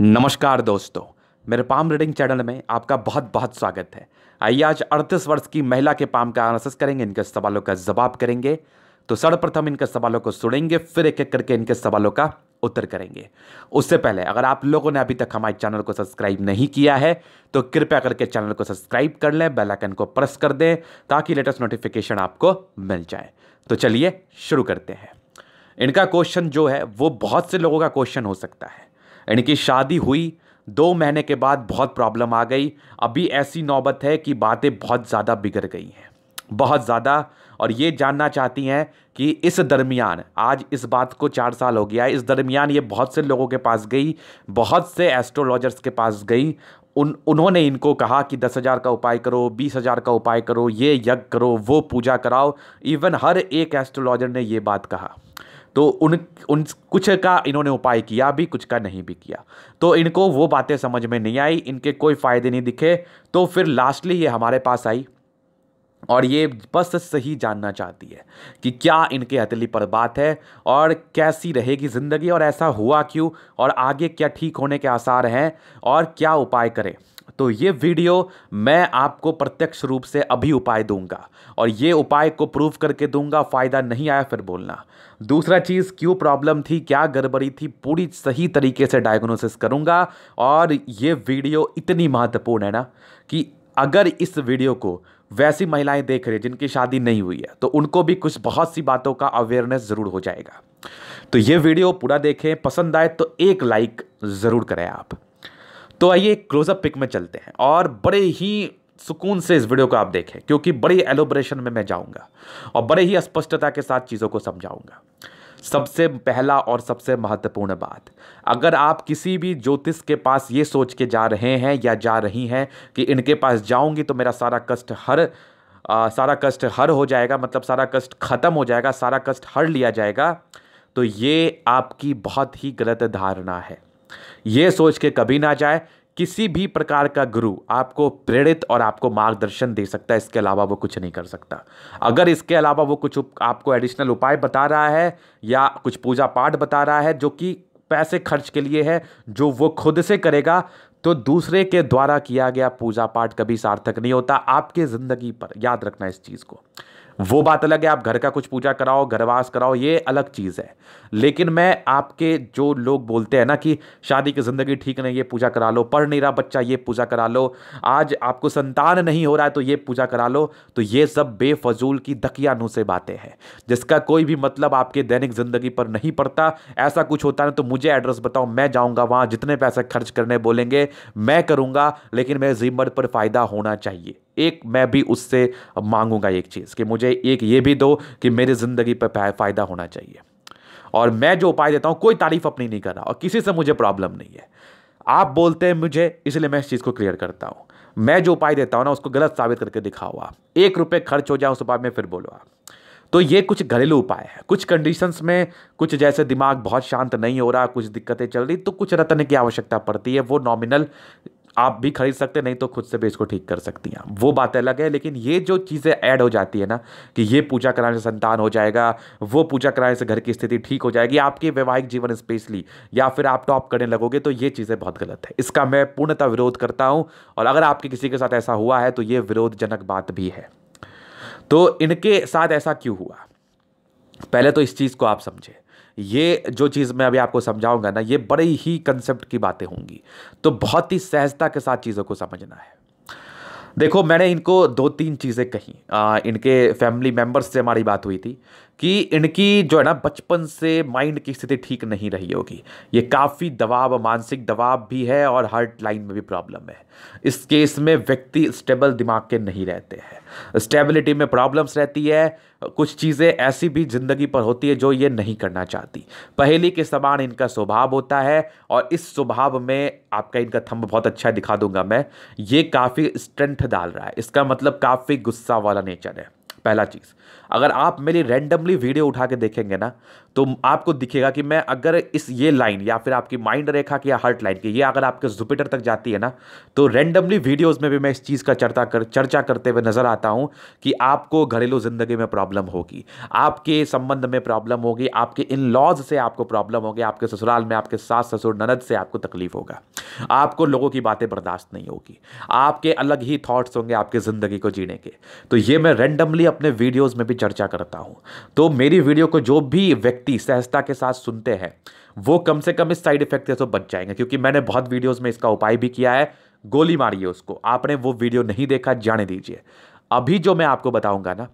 नमस्कार दोस्तों मेरे पाम रीडिंग चैनल में आपका बहुत बहुत स्वागत है आइए आज अड़तीस वर्ष की महिला के पाम का एनालिसिस करेंगे इनके सवालों का जवाब करेंगे तो सर्वप्रथम इनके सवालों को सुनेंगे फिर एक एक करके इनके सवालों का उत्तर करेंगे उससे पहले अगर आप लोगों ने अभी तक हमारे चैनल को सब्सक्राइब नहीं किया है तो कृपया करके चैनल को सब्सक्राइब कर लें बेल आइकन को प्रेस कर दें ताकि लेटेस्ट नोटिफिकेशन आपको मिल जाए तो चलिए शुरू करते हैं इनका क्वेश्चन जो है वो बहुत से लोगों का क्वेश्चन हो सकता है इनकी शादी हुई दो महीने के बाद बहुत प्रॉब्लम आ गई अभी ऐसी नौबत है कि बातें बहुत ज़्यादा बिगड़ गई हैं बहुत ज़्यादा और ये जानना चाहती हैं कि इस दरमियान आज इस बात को चार साल हो गया इस दरमियान ये बहुत से लोगों के पास गई बहुत से एस्ट्रोलॉजर्स के पास गई उन उन्होंने इनको कहा कि दस हज़ार का उपाय करो बीस हज़ार का उपाय करो ये यज्ञ करो वो पूजा कराओ इवन हर एक एस्ट्रोलॉजर ने ये बात कहा तो उन उन कुछ का इन्होंने उपाय किया भी कुछ का नहीं भी किया तो इनको वो बातें समझ में नहीं आई इनके कोई फ़ायदे नहीं दिखे तो फिर लास्टली ये हमारे पास आई और ये बस सही जानना चाहती है कि क्या इनके हथेली पर बात है और कैसी रहेगी ज़िंदगी और ऐसा हुआ क्यों और आगे क्या ठीक होने के आसार हैं और क्या उपाय करें तो ये वीडियो मैं आपको प्रत्यक्ष रूप से अभी उपाय दूंगा और ये उपाय को प्रूव करके दूंगा फ़ायदा नहीं आया फिर बोलना दूसरा चीज़ क्यों प्रॉब्लम थी क्या गड़बड़ी थी पूरी सही तरीके से डायग्नोसिस करूंगा और ये वीडियो इतनी महत्वपूर्ण है ना कि अगर इस वीडियो को वैसी महिलाएं देख रही जिनकी शादी नहीं हुई है तो उनको भी कुछ बहुत सी बातों का अवेयरनेस ज़रूर हो जाएगा तो ये वीडियो पूरा देखें पसंद आए तो एक लाइक ज़रूर करें आप तो आइए क्लोजअप पिक में चलते हैं और बड़े ही सुकून से इस वीडियो को आप देखें क्योंकि बड़ी एलोब्रेशन में मैं जाऊंगा और बड़े ही स्पष्टता के साथ चीज़ों को समझाऊंगा सबसे पहला और सबसे महत्वपूर्ण बात अगर आप किसी भी ज्योतिष के पास ये सोच के जा रहे हैं या जा रही हैं कि इनके पास जाऊंगी तो मेरा सारा कष्ट हर आ, सारा कष्ट हर हो जाएगा मतलब सारा कष्ट ख़त्म हो जाएगा सारा कष्ट हर लिया जाएगा तो ये आपकी बहुत ही गलत धारणा है ये सोच के कभी ना जाए किसी भी प्रकार का गुरु आपको प्रेरित और आपको मार्गदर्शन दे सकता है इसके अलावा वो कुछ नहीं कर सकता अगर इसके अलावा वो कुछ आपको एडिशनल उपाय बता रहा है या कुछ पूजा पाठ बता रहा है जो कि पैसे खर्च के लिए है जो वो खुद से करेगा तो दूसरे के द्वारा किया गया पूजा पाठ कभी सार्थक नहीं होता आपके ज़िंदगी पर याद रखना इस चीज़ को वो बात अलग है आप घर का कुछ पूजा कराओ घरवास कराओ ये अलग चीज़ है लेकिन मैं आपके जो लोग बोलते हैं ना कि शादी की ज़िंदगी ठीक नहीं ये पूजा करा लो पढ़ नहीं रहा बच्चा ये पूजा करा लो आज आपको संतान नहीं हो रहा है तो ये पूजा करा लो तो ये सब बेफजूल की दकियानु से बातें हैं जिसका कोई भी मतलब आपके दैनिक ज़िंदगी पर नहीं पड़ता ऐसा कुछ होता है तो मुझे एड्रेस बताओ मैं जाऊँगा वहाँ जितने पैसे खर्च करने बोलेंगे मैं करूँगा लेकिन मेरे जिम्मत पर फ़ायदा होना चाहिए एक मैं भी उससे मांगूंगा एक चीज़ कि मुझे एक ये भी दो कि मेरी ज़िंदगी पर फ़ायदा होना चाहिए और मैं जो उपाय देता हूँ कोई तारीफ अपनी नहीं कर रहा और किसी से मुझे प्रॉब्लम नहीं है आप बोलते हैं मुझे इसलिए मैं इस चीज़ को क्लियर करता हूँ मैं जो उपाय देता हूँ ना उसको गलत साबित करके दिखाओ आप एक रुपये खर्च हो जाए उस उपाय में फिर बोलो आप तो ये कुछ घरेलू उपाय है कुछ कंडीशंस में कुछ जैसे दिमाग बहुत शांत नहीं हो रहा कुछ दिक्कतें चल रही तो कुछ रत्न की आवश्यकता पड़ती है वो नॉमिनल आप भी खरीद सकते नहीं तो खुद से भी इसको ठीक कर सकती हैं वो बात अलग है लेकिन ये जो चीज़ें ऐड हो जाती है ना कि ये पूजा कराने से संतान हो जाएगा वो पूजा कराने से घर की स्थिति ठीक हो जाएगी आपके वैवाहिक जीवन स्पेशली या फिर आप टॉप करने लगोगे तो ये चीज़ें बहुत गलत है इसका मैं पूर्णतः विरोध करता हूँ और अगर आपके किसी के साथ ऐसा हुआ है तो ये विरोधजनक बात भी है तो इनके साथ ऐसा क्यों हुआ पहले तो इस चीज़ को आप समझें ये जो चीज़ मैं अभी आपको समझाऊंगा ना ये बड़े ही कंसेप्ट की बातें होंगी तो बहुत ही सहजता के साथ चीज़ों को समझना है देखो मैंने इनको दो तीन चीज़ें कही आ, इनके फैमिली मेम्बर्स से हमारी बात हुई थी कि इनकी जो है ना बचपन से माइंड की स्थिति ठीक नहीं रही होगी ये काफ़ी दबाव मानसिक दबाव भी है और हार्ट लाइन में भी प्रॉब्लम है इस केस में व्यक्ति स्टेबल दिमाग के नहीं रहते हैं स्टेबिलिटी में प्रॉब्लम्स रहती है कुछ चीज़ें ऐसी भी ज़िंदगी पर होती है जो ये नहीं करना चाहती पहली के समान इनका स्वभाव होता है और इस स्वभाव में आपका इनका थंब बहुत अच्छा दिखा दूंगा मैं ये काफ़ी स्ट्रेंथ डाल रहा है इसका मतलब काफ़ी गुस्सा वाला नेचर है पहला चीज़ अगर आप मेरी रैंडमली वीडियो उठा के देखेंगे ना तो आपको दिखेगा कि मैं अगर इस ये लाइन या फिर आपकी माइंड रेखा की या हार्ट लाइन की ये अगर आपके जुपिटर तक जाती है ना तो रेंडमली वीडियोज में भी मैं इस चीज़ का चर्चा कर चर्चा करते हुए नज़र आता हूँ कि आपको घरेलू ज़िंदगी में प्रॉब्लम होगी आपके संबंध में प्रॉब्लम होगी आपके इन लॉज से आपको प्रॉब्लम होगी आपके ससुराल में आपके सास ससुर ननद से आपको तकलीफ होगा आपको लोगों की बातें बर्दाश्त नहीं होगी आपके अलग ही थाट्स होंगे आपकी ज़िंदगी को जीने के तो ये मैं रेंडमली अपने वीडियोज़ में भी चर्चा करता हूँ तो मेरी वीडियो को जो भी व्यक्ति व्यक्ति सहजता के साथ सुनते हैं वो कम से कम इस साइड इफेक्ट से बच जाएंगे क्योंकि मैंने बहुत वीडियोज़ में इसका उपाय भी किया है गोली मारिए उसको आपने वो वीडियो नहीं देखा जाने दीजिए अभी जो मैं आपको बताऊंगा ना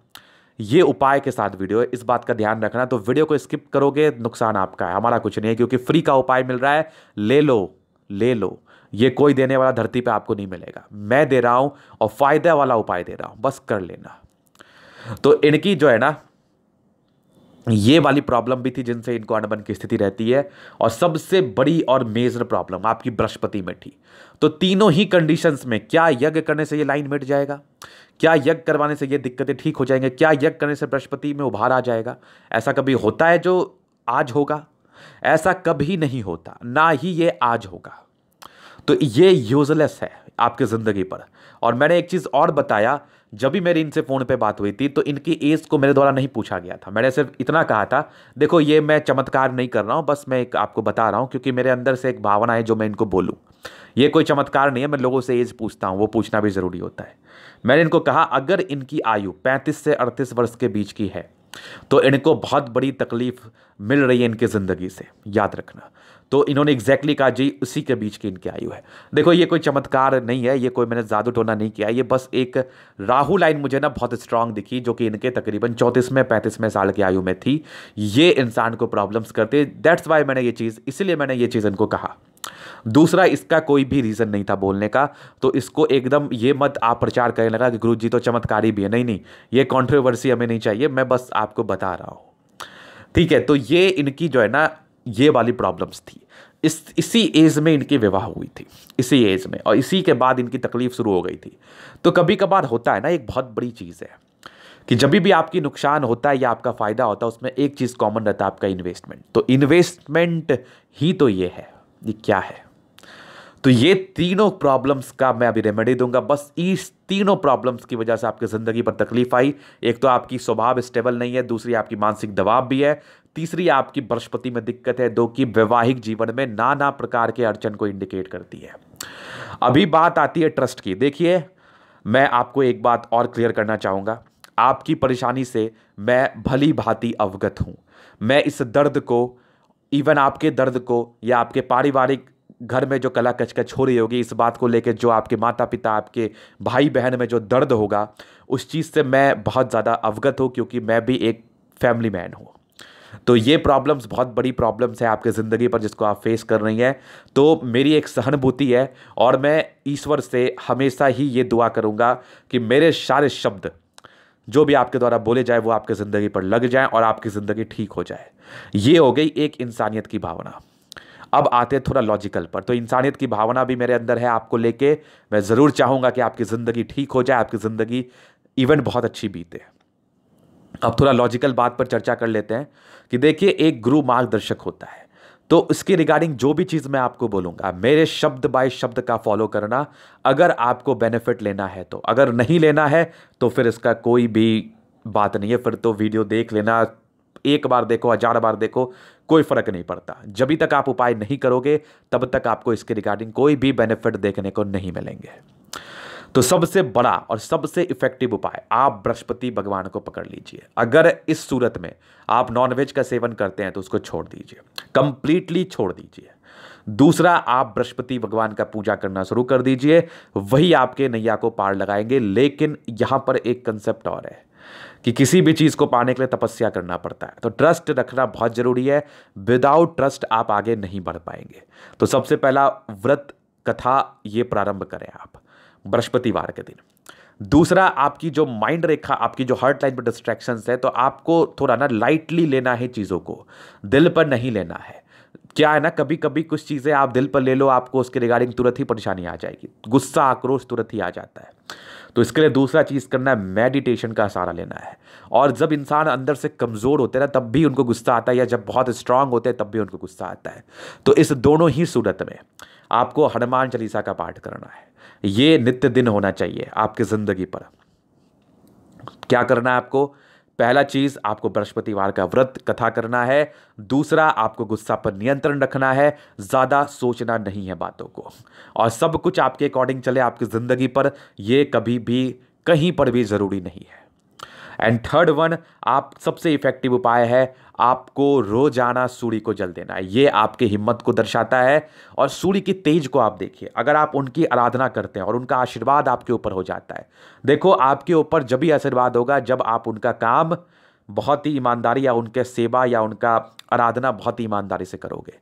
ये उपाय के साथ वीडियो है इस बात का ध्यान रखना तो वीडियो को स्किप करोगे नुकसान आपका है हमारा कुछ नहीं है क्योंकि फ्री का उपाय मिल रहा है ले लो ले लो ये कोई देने वाला धरती पे आपको नहीं मिलेगा मैं दे रहा हूं और फायदा वाला उपाय दे रहा हूं बस कर लेना तो इनकी जो है ना ये वाली प्रॉब्लम भी थी जिनसे इनको अनबन की स्थिति रहती है और सबसे बड़ी और मेजर प्रॉब्लम आपकी बृहस्पति में थी तो तीनों ही कंडीशंस में क्या यज्ञ करने से ये लाइन मिट जाएगा क्या यज्ञ करवाने से ये दिक्कतें ठीक हो जाएंगे क्या यज्ञ करने से बृहस्पति में उभार आ जाएगा ऐसा कभी होता है जो आज होगा ऐसा कभी नहीं होता ना ही ये आज होगा तो ये यूजलेस है आपकी ज़िंदगी पर और मैंने एक चीज़ और बताया जब भी मेरी इनसे फ़ोन पे बात हुई थी तो इनकी एज को मेरे द्वारा नहीं पूछा गया था मैंने सिर्फ इतना कहा था देखो ये मैं चमत्कार नहीं कर रहा हूँ बस मैं एक आपको बता रहा हूँ क्योंकि मेरे अंदर से एक भावना है जो मैं इनको बोलूँ ये कोई चमत्कार नहीं है मैं लोगों से एज पूछता हूँ वो पूछना भी ज़रूरी होता है मैंने इनको कहा अगर इनकी आयु पैंतीस से अड़तीस वर्ष के बीच की है तो इनको बहुत बड़ी तकलीफ़ मिल रही है इनकी ज़िंदगी से याद रखना तो इन्होंने एग्जैक्टली कहा जी उसी के बीच की इनकी आयु है देखो ये कोई चमत्कार नहीं है ये कोई मैंने जादू टोना नहीं किया ये बस एक राहु लाइन मुझे ना बहुत स्ट्रांग दिखी जो कि इनके तकरीबन चौंतीसवें पैंतीसवें साल की आयु में थी ये इंसान को प्रॉब्लम्स करते दैट्स वाई मैंने ये चीज़ इसलिए मैंने ये चीज़ इनको कहा दूसरा इसका कोई भी रीज़न नहीं था बोलने का तो इसको एकदम ये मत आप प्रचार करने लगा कि गुरु जी तो चमत्कारी भी है नहीं नहीं ये कॉन्ट्रोवर्सी हमें नहीं चाहिए मैं बस आपको बता रहा हूँ ठीक है तो ये इनकी जो है ना ये वाली प्रॉब्लम्स थी इस इसी एज में इनकी विवाह हुई थी इसी एज में और इसी के बाद इनकी तकलीफ शुरू हो गई थी तो कभी कभार होता है ना एक बहुत बड़ी चीज़ है कि जब भी आपकी नुकसान होता है या आपका फ़ायदा होता है उसमें एक चीज़ कॉमन रहता है आपका इन्वेस्टमेंट तो इन्वेस्टमेंट ही तो ये है ये क्या है तो ये तीनों प्रॉब्लम्स का मैं अभी रेमेडी दूंगा बस इस तीनों प्रॉब्लम्स की वजह से आपकी ज़िंदगी पर तकलीफ आई एक तो आपकी स्वभाव स्टेबल नहीं है दूसरी आपकी मानसिक दबाव भी है तीसरी आपकी बृहस्पति में दिक्कत है दो कि वैवाहिक जीवन में नाना प्रकार के अड़चन को इंडिकेट करती है अभी बात आती है ट्रस्ट की देखिए मैं आपको एक बात और क्लियर करना चाहूँगा आपकी परेशानी से मैं भली भांति अवगत हूँ मैं इस दर्द को इवन आपके दर्द को या आपके पारिवारिक घर में जो कला कचकच हो रही होगी इस बात को लेकर जो आपके माता पिता आपके भाई बहन में जो दर्द होगा उस चीज़ से मैं बहुत ज़्यादा अवगत हूँ क्योंकि मैं भी एक फैमिली मैन हूँ तो ये प्रॉब्लम्स बहुत बड़ी प्रॉब्लम्स है आपकी ज़िंदगी पर जिसको आप फेस कर रही हैं तो मेरी एक सहानुभूति है और मैं ईश्वर से हमेशा ही ये दुआ करूँगा कि मेरे सारे शब्द जो भी आपके द्वारा बोले जाए वो आपके ज़िंदगी पर लग जाए और आपकी ज़िंदगी ठीक हो जाए ये हो गई एक इंसानियत की भावना अब आते हैं थोड़ा लॉजिकल पर तो इंसानियत की भावना भी मेरे अंदर है आपको लेके मैं ज़रूर चाहूँगा कि आपकी ज़िंदगी ठीक हो जाए आपकी ज़िंदगी इवन बहुत अच्छी बीते अब थोड़ा लॉजिकल बात पर चर्चा कर लेते हैं कि देखिए एक गुरु मार्गदर्शक होता है तो इसके रिगार्डिंग जो भी चीज़ मैं आपको बोलूँगा मेरे शब्द बाय शब्द का फॉलो करना अगर आपको बेनिफिट लेना है तो अगर नहीं लेना है तो फिर इसका कोई भी बात नहीं है फिर तो वीडियो देख लेना एक बार देखो हजार बार देखो कोई फर्क नहीं पड़ता जब तक आप उपाय नहीं करोगे तब तक आपको इसके रिगार्डिंग कोई भी बेनिफिट देखने को नहीं मिलेंगे तो सबसे बड़ा और सबसे इफेक्टिव उपाय आप बृहस्पति भगवान को पकड़ लीजिए अगर इस सूरत में आप नॉनवेज का सेवन करते हैं तो उसको छोड़ दीजिए कंप्लीटली छोड़ दीजिए दूसरा आप बृहस्पति भगवान का पूजा करना शुरू कर दीजिए वही आपके नैया को पार लगाएंगे लेकिन यहां पर एक कंसेप्ट और है कि किसी भी चीज़ को पाने के लिए तपस्या करना पड़ता है तो ट्रस्ट रखना बहुत ज़रूरी है विदाउट ट्रस्ट आप आगे नहीं बढ़ पाएंगे तो सबसे पहला व्रत कथा ये प्रारंभ करें आप बृहस्पतिवार के दिन दूसरा आपकी जो माइंड रेखा आपकी जो हर्ट लाइन पर डिस्ट्रैक्शंस है तो आपको थोड़ा ना लाइटली लेना है चीज़ों को दिल पर नहीं लेना है क्या है ना कभी कभी कुछ चीज़ें आप दिल पर ले लो आपको उसके रिगार्डिंग तुरंत ही परेशानी आ जाएगी गुस्सा आक्रोश तुरंत ही आ जाता है तो इसके लिए दूसरा चीज़ करना है मेडिटेशन का सहारा लेना है और जब इंसान अंदर से कमज़ोर होते हैं ना तब भी उनको गुस्सा आता है या जब बहुत स्ट्रांग होते हैं तब भी उनको गुस्सा आता है तो इस दोनों ही सूरत में आपको हनुमान चालीसा का पाठ करना है ये नित्य दिन होना चाहिए आपकी ज़िंदगी पर क्या करना है आपको पहला चीज़ आपको बृहस्पतिवार का व्रत कथा करना है दूसरा आपको गुस्सा पर नियंत्रण रखना है ज़्यादा सोचना नहीं है बातों को और सब कुछ आपके अकॉर्डिंग चले आपकी ज़िंदगी पर यह कभी भी कहीं पर भी ज़रूरी नहीं है एंड थर्ड वन आप सबसे इफेक्टिव उपाय है आपको रोजाना सूर्य को जल देना है ये आपके हिम्मत को दर्शाता है और सूर्य की तेज को आप देखिए अगर आप उनकी आराधना करते हैं और उनका आशीर्वाद आपके ऊपर हो जाता है देखो आपके ऊपर जब भी आशीर्वाद होगा जब आप उनका काम बहुत ही ईमानदारी या उनके सेवा या उनका आराधना बहुत ही ईमानदारी से करोगे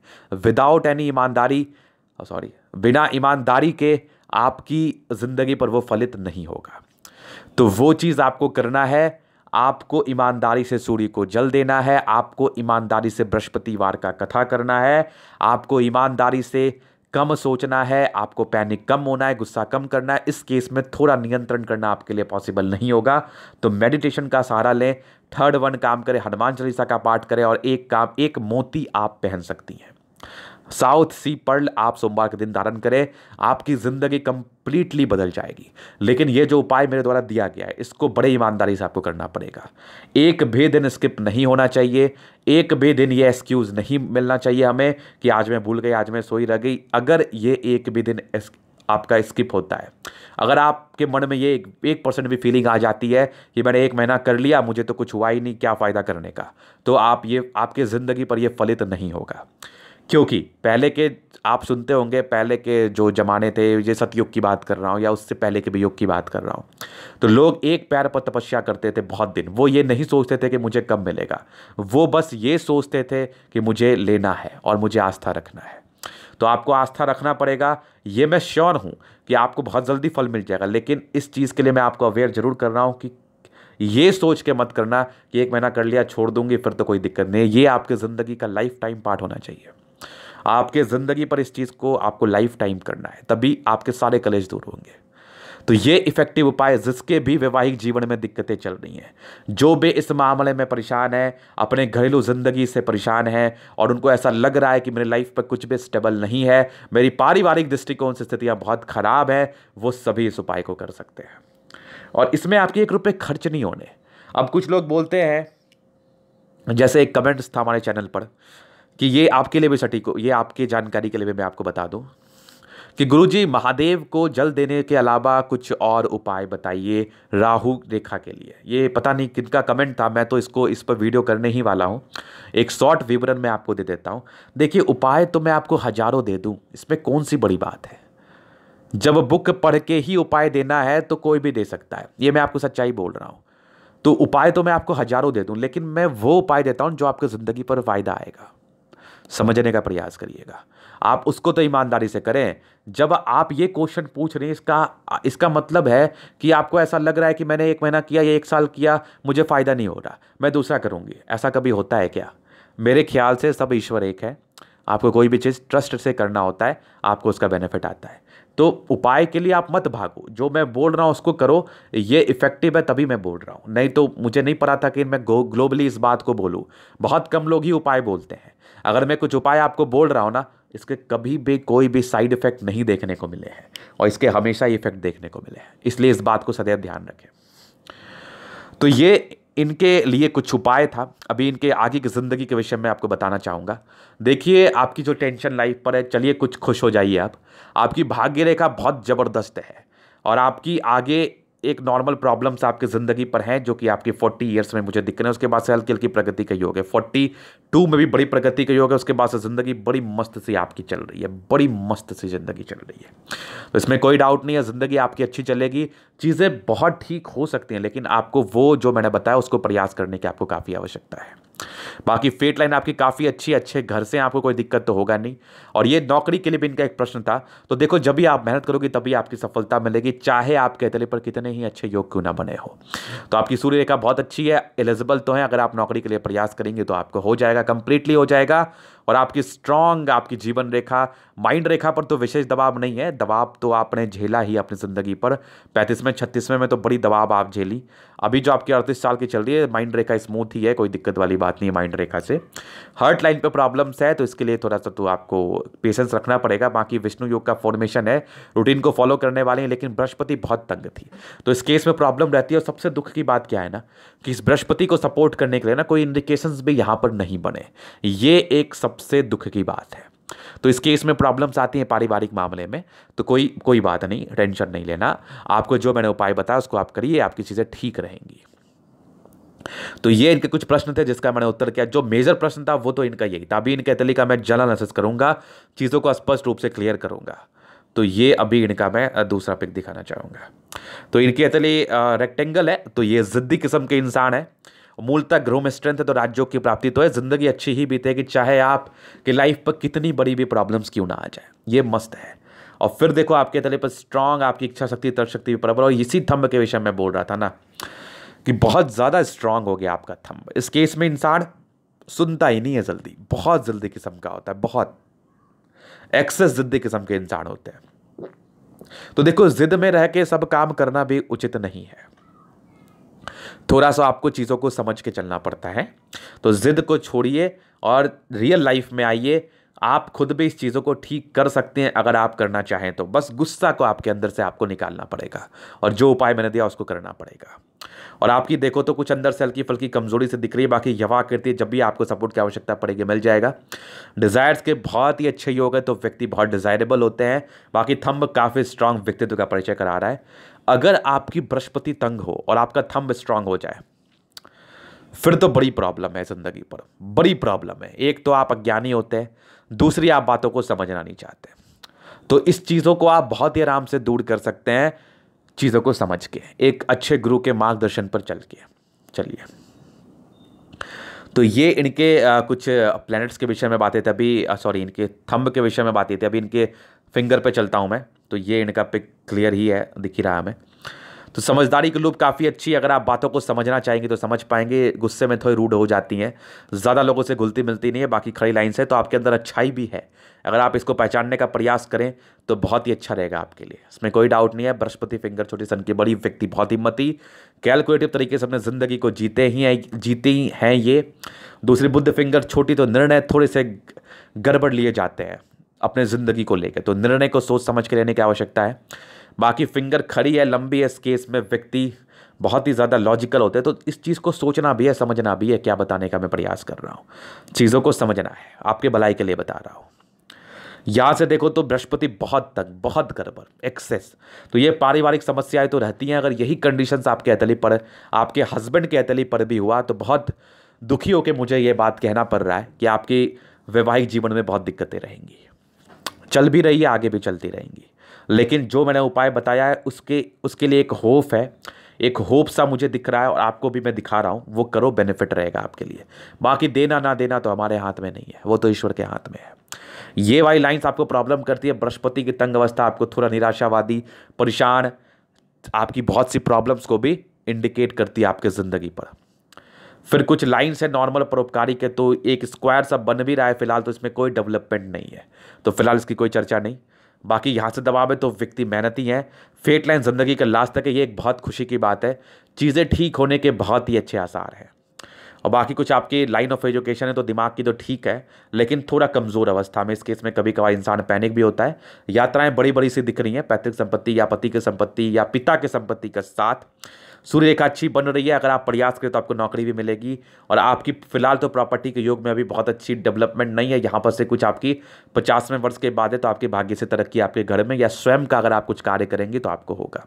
विदाउट एनी ईमानदारी सॉरी oh, बिना ईमानदारी के आपकी ज़िंदगी पर वो फलित नहीं होगा तो वो चीज़ आपको करना है आपको ईमानदारी से सूर्य को जल देना है आपको ईमानदारी से बृहस्पतिवार का कथा करना है आपको ईमानदारी से कम सोचना है आपको पैनिक कम होना है गुस्सा कम करना है इस केस में थोड़ा नियंत्रण करना आपके लिए पॉसिबल नहीं होगा तो मेडिटेशन का सहारा लें थर्ड वन काम करें हनुमान चालीसा का पाठ करें और एक काम एक मोती आप पहन सकती हैं साउथ सी पर्ल आप सोमवार के दिन धारण करें आपकी ज़िंदगी कंप्लीटली बदल जाएगी लेकिन ये जो उपाय मेरे द्वारा दिया गया है इसको बड़े ईमानदारी से आपको करना पड़ेगा एक भी दिन स्किप नहीं होना चाहिए एक भी दिन ये एक्सक्यूज़ नहीं मिलना चाहिए हमें कि आज मैं भूल गई आज मैं सोई रह गई अगर ये एक भी दिन आपका स्किप होता है अगर आपके मन में ये एक, एक परसेंट भी फीलिंग आ जाती है कि मैंने एक महीना कर लिया मुझे तो कुछ हुआ ही नहीं क्या फ़ायदा करने का तो आप ये आपके ज़िंदगी पर ये फलित नहीं होगा क्योंकि पहले के आप सुनते होंगे पहले के जो ज़माने थे ये सतयुग की बात कर रहा हूँ या उससे पहले के भी युग की बात कर रहा हूँ तो लोग एक पैर पर तपस्या करते थे बहुत दिन वो ये नहीं सोचते थे कि मुझे कब मिलेगा वो बस ये सोचते थे कि मुझे लेना है और मुझे आस्था रखना है तो आपको आस्था रखना पड़ेगा ये मैं श्योर हूँ कि आपको बहुत जल्दी फल मिल जाएगा लेकिन इस चीज़ के लिए मैं आपको अवेयर ज़रूर कर रहा हूँ कि ये सोच के मत करना कि एक महीना कर लिया छोड़ दूंगी फिर तो कोई दिक्कत नहीं है ये आपके ज़िंदगी का लाइफ टाइम पार्ट होना चाहिए आपके ज़िंदगी पर इस चीज़ को आपको लाइफ टाइम करना है तभी आपके सारे कलेज दूर होंगे तो ये इफेक्टिव उपाय जिसके भी वैवाहिक जीवन में दिक्कतें चल रही हैं जो भी इस मामले में परेशान है अपने घरेलू ज़िंदगी से परेशान है और उनको ऐसा लग रहा है कि मेरे लाइफ पर कुछ भी स्टेबल नहीं है मेरी पारिवारिक दृष्टिकोण से स्थितियाँ बहुत ख़राब हैं वो सभी इस उपाय को कर सकते हैं और इसमें आपके एक रुपये खर्च नहीं होने अब कुछ लोग बोलते हैं जैसे एक कमेंट्स था हमारे चैनल पर कि ये आपके लिए भी सटीक हो ये आपके जानकारी के लिए भी मैं आपको बता दूं कि गुरुजी महादेव को जल देने के अलावा कुछ और उपाय बताइए राहु रेखा के लिए ये पता नहीं किनका कमेंट था मैं तो इसको इस पर वीडियो करने ही वाला हूँ एक शॉर्ट विवरण मैं आपको दे देता हूँ देखिए उपाय तो मैं आपको हजारों दे दूँ इसमें कौन सी बड़ी बात है जब बुक पढ़ के ही उपाय देना है तो कोई भी दे सकता है ये मैं आपको सच्चाई बोल रहा हूँ तो उपाय तो मैं आपको हजारों दे दूँ लेकिन मैं वो उपाय देता हूँ जो आपकी ज़िंदगी पर फ़ायदा आएगा समझने का प्रयास करिएगा आप उसको तो ईमानदारी से करें जब आप ये क्वेश्चन पूछ रहे हैं इसका इसका मतलब है कि आपको ऐसा लग रहा है कि मैंने एक महीना किया या एक साल किया मुझे फ़ायदा नहीं हो रहा मैं दूसरा करूँगी ऐसा कभी होता है क्या मेरे ख्याल से सब ईश्वर एक है आपको कोई भी चीज़ ट्रस्ट से करना होता है आपको उसका बेनिफिट आता है तो उपाय के लिए आप मत भागो जो मैं बोल रहा हूँ उसको करो ये इफेक्टिव है तभी मैं बोल रहा हूँ नहीं तो मुझे नहीं पता था कि मैं ग्लोबली इस बात को बोलूँ बहुत कम लोग ही उपाय बोलते हैं अगर मैं कुछ उपाय आपको बोल रहा हूँ ना इसके कभी भी कोई भी साइड इफेक्ट नहीं देखने को मिले हैं और इसके हमेशा इफेक्ट देखने को मिले हैं इसलिए इस बात को सदैव ध्यान रखें तो ये इनके लिए कुछ उपाय था अभी इनके आगे की ज़िंदगी के विषय में आपको बताना चाहूँगा देखिए आपकी जो टेंशन लाइफ पर है चलिए कुछ खुश हो जाइए आप आपकी भाग्य रेखा बहुत ज़बरदस्त है और आपकी आगे एक नॉर्मल प्रॉब्लम्स आपकी ज़िंदगी पर हैं जो कि आपकी फोर्टी ईयर्स में मुझे दिख रहे हैं उसके बाद से हल्की हल्की प्रगति का योग है फोर्टी टू में भी बड़ी प्रगति का योग है उसके बाद से ज़िंदगी बड़ी मस्त सी आपकी चल रही है बड़ी मस्त सी ज़िंदगी चल रही है तो इसमें कोई डाउट नहीं है ज़िंदगी आपकी अच्छी चलेगी चीज़ें बहुत ठीक हो सकती हैं लेकिन आपको वो जो मैंने बताया उसको प्रयास करने की आपको काफ़ी आवश्यकता है बाकी फेट लाइन आपकी काफ़ी अच्छी अच्छे घर से आपको कोई दिक्कत तो होगा नहीं और ये नौकरी के लिए भी इनका एक प्रश्न था तो देखो जब भी आप मेहनत करोगे तभी आपकी सफलता मिलेगी चाहे आप कहते पर कितने ही अच्छे योग क्यों ना बने हो तो आपकी सूर्य रेखा बहुत अच्छी है एलिजिबल तो है अगर आप नौकरी के लिए प्रयास करेंगे तो आपको हो जाएगा कंप्लीटली हो जाएगा और आपकी स्ट्रांग आपकी जीवन रेखा माइंड रेखा पर तो विशेष दबाव नहीं है दबाव तो आपने झेला ही अपनी ज़िंदगी पर पैंतीसवें छत्तीसवें में तो बड़ी दबाव आप झेली अभी जो आपकी अड़तीस साल की चल रही है माइंड रेखा स्मूथ ही है कोई दिक्कत वाली बात नहीं है माइंड रेखा से हर्ट लाइन पर प्रॉब्लम्स है तो इसके लिए थोड़ा सा तो आपको पेशेंस रखना पड़ेगा बाकी विष्णु योग का फॉर्मेशन है रूटीन को फॉलो करने वाले हैं लेकिन बृहस्पति बहुत तंग थी तो इस केस में प्रॉब्लम रहती है और सबसे दुख की बात क्या है ना कि इस बृहस्पति को सपोर्ट करने के लिए ना कोई इंडिकेशंस भी यहाँ पर नहीं बने ये एक सब सबसे दुख की बात है तो इस केस में प्रॉब्लम्स आती हैं पारिवारिक मामले में तो कोई कोई बात नहीं टेंशन नहीं लेना आपको जो मैंने उपाय बताया उसको आप करिए आपकी चीज़ें ठीक रहेंगी तो ये इनके कुछ प्रश्न थे जिसका मैंने उत्तर किया जो मेजर प्रश्न था वो तो इनका यही था अभी इनके इटली का मैं जल एनालिसिस करूंगा चीज़ों को स्पष्ट रूप से क्लियर करूंगा तो ये अभी इनका मैं दूसरा पिक दिखाना चाहूंगा तो इनकी इटली रेक्टेंगल है तो ये ज़िद्दी किस्म के इंसान है मूलतः ग्रह में स्ट्रेंथ है तो राज्यों की प्राप्ति तो है ज़िंदगी अच्छी ही बीतेगी चाहे आप कि लाइफ पर कितनी बड़ी भी प्रॉब्लम्स क्यों ना आ जाए ये मस्त है और फिर देखो आपके तले पर स्ट्रांग आपकी इच्छा शक्ति तर्क शक्ति भी प्रबल और इसी थम्भ के विषय में बोल रहा था ना कि बहुत ज़्यादा स्ट्रांग हो गया आपका थम्भ इस केस में इंसान सुनता ही नहीं है जल्दी बहुत जल्दी किस्म का होता है बहुत एक्सेस जिद्दी किस्म के इंसान होते हैं तो देखो जिद में रह के सब काम करना भी उचित नहीं है थोड़ा सा आपको चीज़ों को समझ के चलना पड़ता है तो ज़िद को छोड़िए और रियल लाइफ में आइए आप खुद भी इस चीज़ों को ठीक कर सकते हैं अगर आप करना चाहें तो बस गुस्सा को आपके अंदर से आपको निकालना पड़ेगा और जो उपाय मैंने दिया उसको करना पड़ेगा और आपकी देखो तो कुछ अंदर से हल्की फल्की कमजोरी से दिख रही है बाकी यवा करती है जब भी आपको सपोर्ट की आवश्यकता पड़ेगी मिल जाएगा डिज़ायर्स के बहुत ही अच्छे योग है तो व्यक्ति बहुत डिज़ायरेबल होते हैं बाकी थम्ब काफ़ी स्ट्रांग व्यक्तित्व का परिचय करा रहा है अगर आपकी बृहस्पति तंग हो और आपका थंब स्ट्रांग हो जाए फिर तो बड़ी प्रॉब्लम है ज़िंदगी पर बड़ी प्रॉब्लम है एक तो आप अज्ञानी होते हैं दूसरी आप बातों को समझना नहीं चाहते तो इस चीज़ों को आप बहुत ही आराम से दूर कर सकते हैं चीज़ों को समझ के एक अच्छे गुरु के मार्गदर्शन पर चल के चलिए तो ये इनके आ, कुछ प्लैनेट्स के विषय में बातें थी अभी सॉरी इनके थंब के विषय में बातें थी अभी इनके फिंगर पे चलता हूँ मैं तो ये इनका पिक क्लियर ही है दिख ही रहा है हमें तो समझदारी की लूप काफ़ी अच्छी है अगर आप बातों को समझना चाहेंगे तो समझ पाएंगे गुस्से में थोड़ी रूड हो जाती हैं ज़्यादा लोगों से घुलती मिलती नहीं है बाकी खड़ी लाइन से तो आपके अंदर अच्छाई भी है अगर आप इसको पहचानने का प्रयास करें तो बहुत ही अच्छा रहेगा आपके लिए इसमें कोई डाउट नहीं है बृहस्पति फिंगर छोटी सन की बड़ी व्यक्ति बहुत हिम्मती कैलकुलेटिव तरीके से अपने ज़िंदगी को जीते ही हैं जीती हैं ये दूसरी बुद्ध फिंगर छोटी तो निर्णय थोड़े से गड़बड़ लिए जाते हैं अपने ज़िंदगी को लेकर तो निर्णय को सोच समझ के लेने की आवश्यकता है बाकी फिंगर खड़ी है लंबी है इस केस में व्यक्ति बहुत ही ज़्यादा लॉजिकल होते हैं तो इस चीज़ को सोचना भी है समझना भी है क्या बताने का मैं प्रयास कर रहा हूँ चीज़ों को समझना है आपके भलाई के लिए बता रहा हूँ यहाँ से देखो तो बृहस्पति बहुत तक बहुत गड़बड़ एक्सेस तो ये पारिवारिक समस्याएं तो रहती हैं अगर यही कंडीशंस आपके अतली पर आपके हस्बैंड के अतली पर भी हुआ तो बहुत दुखी होकर मुझे ये बात कहना पड़ रहा है कि आपकी वैवाहिक जीवन में बहुत दिक्कतें रहेंगी चल भी रही है आगे भी चलती रहेंगी लेकिन जो मैंने उपाय बताया है उसके उसके लिए एक होप है एक होप सा मुझे दिख रहा है और आपको भी मैं दिखा रहा हूँ वो करो बेनिफिट रहेगा आपके लिए बाकी देना ना देना तो हमारे हाथ में नहीं है वो तो ईश्वर के हाथ में है ये वाली लाइन्स आपको प्रॉब्लम करती है बृहस्पति की तंग अवस्था आपको थोड़ा निराशावादी परेशान आपकी बहुत सी प्रॉब्लम्स को भी इंडिकेट करती है आपके ज़िंदगी पर फिर कुछ लाइन्स है नॉर्मल परोपकारी के तो एक स्क्वायर सा बन भी रहा है फिलहाल तो इसमें कोई डेवलपमेंट नहीं है तो फिलहाल इसकी कोई चर्चा नहीं बाकी यहाँ से दबाव है तो व्यक्ति मेहनती है फेट लाइन ज़िंदगी का लास्ट तक है ये एक बहुत खुशी की बात है चीज़ें ठीक होने के बहुत ही अच्छे आसार हैं और बाकी कुछ आपकी लाइन ऑफ एजुकेशन है तो दिमाग की तो ठीक है लेकिन थोड़ा कमज़ोर अवस्था में इस केस में कभी कभार इंसान पैनिक भी होता है यात्राएं बड़ी बड़ी सी दिख रही हैं पैतृक संपत्ति या पति की संपत्ति या पिता की संपत्ति के साथ सूर्य एक अच्छी बन रही है अगर आप प्रयास करें तो आपको नौकरी भी मिलेगी और आपकी फिलहाल तो प्रॉपर्टी के योग में अभी बहुत अच्छी डेवलपमेंट नहीं है यहाँ पर से कुछ आपकी पचासवें वर्ष के बाद है तो आपके भाग्य से तरक्की आपके घर में या स्वयं का अगर आप कुछ कार्य करेंगे तो आपको होगा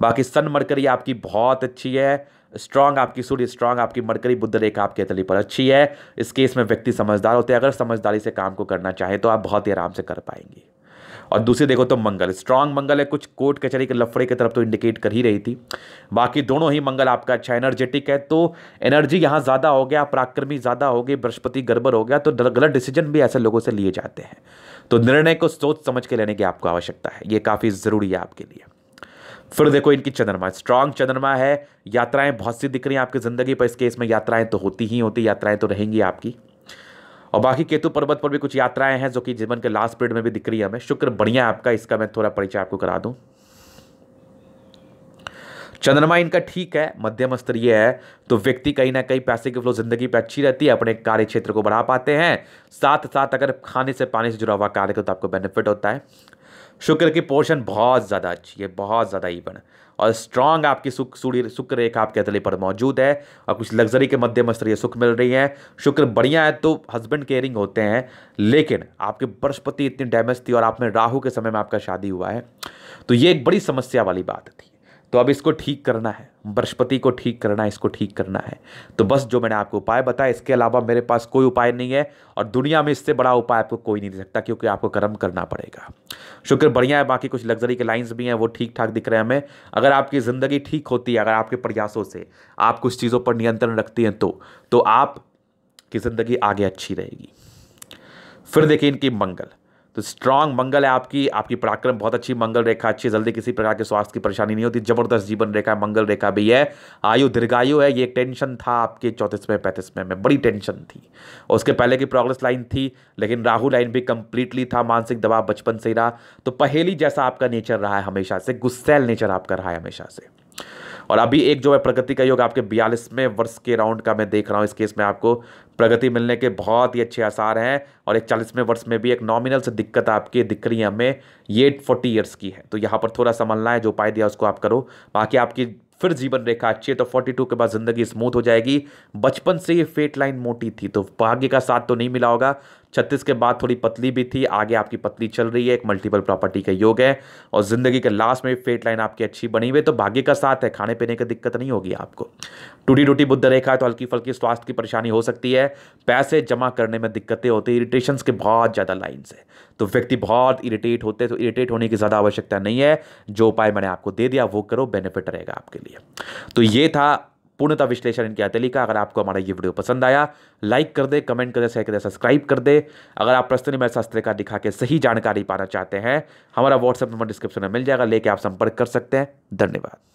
बाकी सन मरकरी आपकी बहुत अच्छी है स्ट्रांग आपकी सूर्य स्ट्रांग आपकी मरकरी बुद्ध रेखा आपके तली पर अच्छी है इस केस में व्यक्ति समझदार होते हैं अगर समझदारी से काम को करना चाहे तो आप बहुत ही आराम से कर पाएंगे और दूसरी देखो तो मंगल स्ट्रांग मंगल है कुछ कोर्ट कचहरी के लफड़े की तरफ तो इंडिकेट कर ही रही थी बाकी दोनों ही मंगल आपका अच्छा एनर्जेटिक है तो एनर्जी यहाँ ज़्यादा हो गया पराक्रमी ज़्यादा हो गई बृहस्पति गड़बड़ हो गया तो गलत डिसीजन भी ऐसे लोगों से लिए जाते हैं तो निर्णय को सोच समझ के लेने की आपको आवश्यकता है ये काफ़ी ज़रूरी है आपके लिए फिर देखो इनकी चंद्रमा स्ट्रांग चंद्रमा है यात्राएं बहुत सी दिख रही हैं आपकी ज़िंदगी पर इस केस में यात्राएं तो होती ही होती यात्राएं तो रहेंगी आपकी और बाकी केतु पर्वत पर भी कुछ यात्राएं हैं जो कि जीवन के लास्ट पीरियड में भी दिख रही है हमें शुक्र बढ़िया आपका इसका मैं थोड़ा परिचय आपको करा दूं चंद्रमा इनका ठीक है मध्यम स्तरीय है तो व्यक्ति कहीं ना कहीं पैसे की फ्लो जिंदगी पे अच्छी रहती है अपने कार्य क्षेत्र को बढ़ा पाते हैं साथ साथ अगर खाने से पानी से जुड़ा हुआ कार्य तो आपको बेनिफिट होता है शुक्र की पोर्शन बहुत ज़्यादा अच्छी है बहुत ज़्यादा ईवन और स्ट्रांग आपकी सुख सूर्य शुक्र रेखा आपके तले पर मौजूद है और कुछ लग्जरी के मध्यम स्तरीय सुख मिल रही है शुक्र बढ़िया है तो हस्बैंड केयरिंग होते हैं लेकिन आपके बृहस्पति इतनी डैमेज थी और आप में राहु के समय में आपका शादी हुआ है तो ये एक बड़ी समस्या वाली बात थी तो अब इसको ठीक करना है बृहस्पति को ठीक करना है इसको ठीक करना है तो बस जो मैंने आपको उपाय बताया इसके अलावा मेरे पास कोई उपाय नहीं है और दुनिया में इससे बड़ा उपाय आपको कोई नहीं दे सकता क्योंकि आपको कर्म करना पड़ेगा शुक्र बढ़िया है बाकी कुछ लग्जरी के लाइन्स भी हैं वो ठीक ठाक दिख रहे हैं हमें अगर आपकी ज़िंदगी ठीक होती है अगर आपके प्रयासों से आप कुछ चीज़ों पर नियंत्रण रखती हैं तो, तो आप की ज़िंदगी आगे अच्छी रहेगी फिर देखिए इनकी मंगल तो स्ट्रांग मंगल है आपकी आपकी पराक्रम बहुत अच्छी मंगल रेखा अच्छी जल्दी किसी प्रकार के स्वास्थ्य की परेशानी नहीं होती जबरदस्त जीवन रेखा मंगल रेखा भी है आयु दीर्घायु है ये एक टेंशन था आपके चौंतीसवें पैंतीसवें में बड़ी टेंशन थी उसके पहले की प्रोग्रेस लाइन थी लेकिन राहु लाइन भी कंप्लीटली था मानसिक दबाव बचपन से ही रहा तो पहेली जैसा आपका नेचर रहा है हमेशा से गुस्सेल नेचर आपका रहा है हमेशा से और अभी एक जो है प्रगति का योग आपके बयालीसवें वर्ष के राउंड का मैं देख रहा हूँ इस केस में आपको प्रगति मिलने के बहुत ही अच्छे आसार हैं और एक चालीसवें वर्ष में भी एक नॉमिनल से दिक्कत आपकी दिख रही है हमें ये फोर्टी ईयर्स की है तो यहाँ पर थोड़ा संभलना है जो उपाय दिया उसको आप करो बाकी आपकी फिर जीवन रेखा अच्छी है तो 42 के बाद जिंदगी स्मूथ हो जाएगी बचपन से ये फेट लाइन मोटी थी तो भाग्य का साथ तो नहीं मिला होगा छत्तीस के बाद थोड़ी पतली भी थी आगे आपकी पतली चल रही है एक मल्टीपल प्रॉपर्टी का योग है और ज़िंदगी के लास्ट में भी फेट लाइन आपकी अच्छी बनी हुई है तो भाग्य का साथ है खाने पीने की दिक्कत नहीं होगी आपको टूटी टूटी बुद्ध रेखा है तो हल्की फल्की स्वास्थ्य की परेशानी हो सकती है पैसे जमा करने में दिक्कतें होती है के बहुत ज़्यादा लाइन्स है तो व्यक्ति बहुत इरीटेट होते हैं तो इरीटेट होने की ज़्यादा आवश्यकता नहीं है जो उपाय मैंने आपको दे दिया वो करो बेनिफिट रहेगा आपके लिए तो ये था पूर्णता विश्लेषण इनका का अगर आपको हमारा ये वीडियो पसंद आया लाइक कर दे कमेंट कर दे शेयर कर दे सब्सक्राइब कर दे अगर आप प्रश्न में शास्त्र का दिखा के सही जानकारी पाना चाहते हैं हमारा व्हाट्सएप नंबर डिस्क्रिप्शन में मिल जाएगा लेके आप संपर्क कर सकते हैं धन्यवाद